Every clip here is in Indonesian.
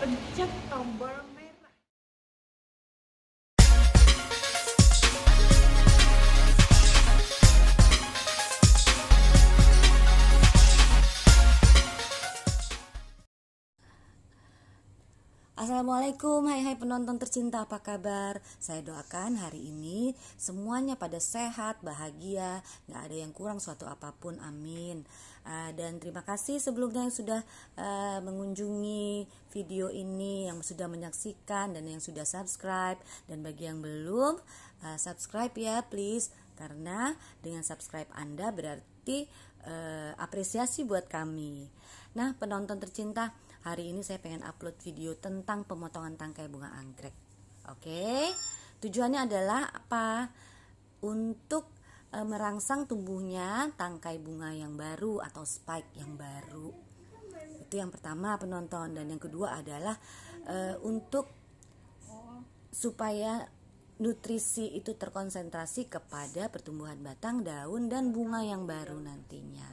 pencet tombol Assalamualaikum, hai hai penonton tercinta apa kabar? Saya doakan hari ini semuanya pada sehat, bahagia, gak ada yang kurang suatu apapun, amin. Ah, dan terima kasih sebelumnya yang sudah ah, mengunjungi video ini, yang sudah menyaksikan dan yang sudah subscribe. Dan bagi yang belum, ah, subscribe ya please, karena dengan subscribe Anda berarti berarti eh, apresiasi buat kami. Nah, penonton tercinta, hari ini saya pengen upload video tentang pemotongan tangkai bunga anggrek. Oke. Tujuannya adalah apa? Untuk e, merangsang tumbuhnya tangkai bunga yang baru atau spike yang baru. Itu yang pertama penonton dan yang kedua adalah e, untuk supaya nutrisi itu terkonsentrasi kepada pertumbuhan batang, daun, dan bunga yang baru nantinya.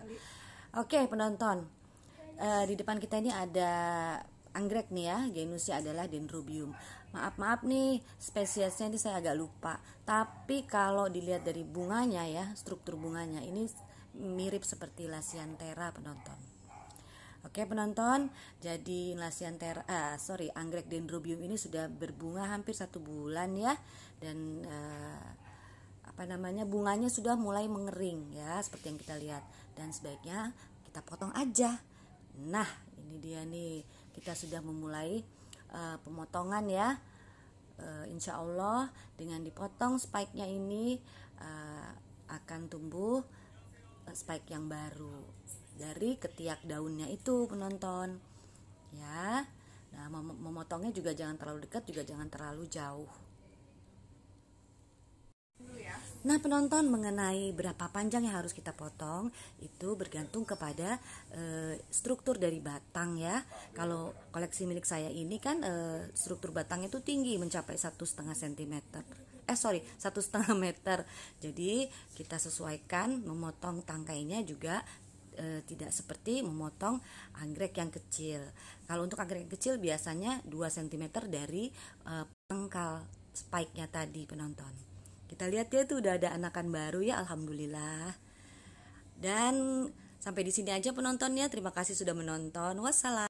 Oke, penonton, e, di depan kita ini ada anggrek nih ya, genusnya adalah dendrobium. Maaf maaf nih, spesiesnya ini saya agak lupa. Tapi kalau dilihat dari bunganya ya, struktur bunganya ini mirip seperti lasiantera penonton. Oke penonton, jadi Lasiantera, uh, eh, sorry, anggrek dendrobium ini sudah berbunga hampir satu bulan ya, dan eh, apa namanya bunganya sudah mulai mengering ya, seperti yang kita lihat. Dan sebaiknya kita potong aja. Nah, ini dia nih, kita sudah memulai uh, pemotongan ya. uh, insya Allah dengan dipotong spike-nya ini uh, akan tumbuh spike yang baru dari ketiak daunnya itu penonton ya nah mem memotongnya juga jangan terlalu dekat juga jangan terlalu jauh Nah penonton mengenai berapa panjang yang harus kita potong itu bergantung kepada e, struktur dari batang ya. Kalau koleksi milik saya ini kan e, struktur batangnya itu tinggi mencapai satu setengah sentimeter. Eh sorry satu setengah meter. Jadi kita sesuaikan memotong tangkainya juga e, tidak seperti memotong anggrek yang kecil. Kalau untuk anggrek yang kecil biasanya 2 cm dari e, eh, pengkal spike-nya tadi penonton. Kita lihat ya tuh udah ada anakan baru ya alhamdulillah. Dan sampai di sini aja penontonnya. Terima kasih sudah menonton. Wassalam.